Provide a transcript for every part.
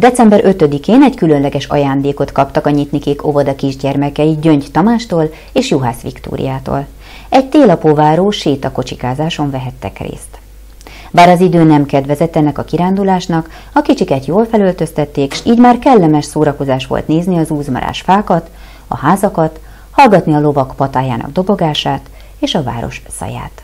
December 5-én egy különleges ajándékot kaptak a Nyitnikék óvoda kisgyermekei Gyöngy Tamástól és Juhász Viktóriától. Egy télapóváró sétakocsikázáson vehettek részt. Bár az idő nem kedvezett ennek a kirándulásnak, a kicsiket jól felöltöztették, s így már kellemes szórakozás volt nézni az úzmarás fákat, a házakat, hallgatni a lovak patájának dobogását és a város szaját.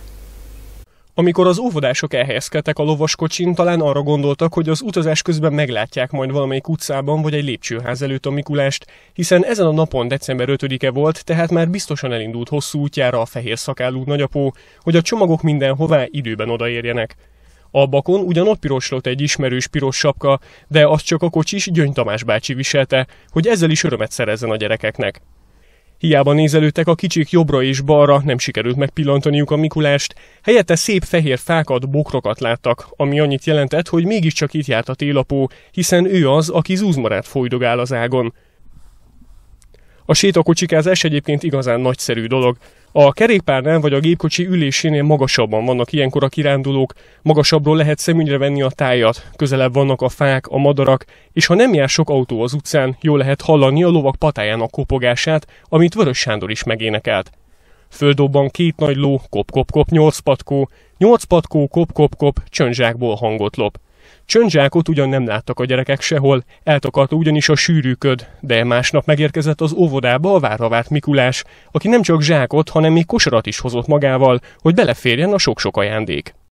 Amikor az óvodások elhelyezkedtek a lovaskocsin, talán arra gondoltak, hogy az utazás közben meglátják majd valamelyik utcában vagy egy lépcsőház előtt a Mikulást, hiszen ezen a napon december 5-e volt, tehát már biztosan elindult hosszú útjára a fehér szakállú nagyapó, hogy a csomagok mindenhová időben odaérjenek. A bakon ugyan ott piroslott egy ismerős piros sapka, de azt csak a kocsis Gyöngy Tamás bácsi viselte, hogy ezzel is örömet szerezzen a gyerekeknek. Hiába nézelődtek a kicsik jobbra és balra, nem sikerült megpillantaniuk a Mikulást, helyette szép fehér fákat, bokrokat láttak, ami annyit jelentett, hogy mégiscsak itt járt a télapó, hiszen ő az, aki zúzmarát folydogál az ágon. A sétakocsikázás egyébként igazán nagyszerű dolog. A kerékpárnál vagy a gépkocsi ülésénél magasabban vannak ilyenkor a kirándulók, magasabbról lehet szemügyre venni a tájat, közelebb vannak a fák, a madarak, és ha nem jár sok autó az utcán, jól lehet hallani a lovak patájának kopogását, amit Vörös Sándor is megénekelt. Földobban két nagy ló, kop-kop-kop, nyolc patkó, nyolc patkó, kop-kop-kop, csöndzsákból hangot lop. Csöndzsákot ugyan nem láttak a gyerekek sehol, eltakarta ugyanis a sűrű köd, de másnap megérkezett az óvodába a várra várt Mikulás, aki nem csak zsákot, hanem még kosarat is hozott magával, hogy beleférjen a sok-sok ajándék.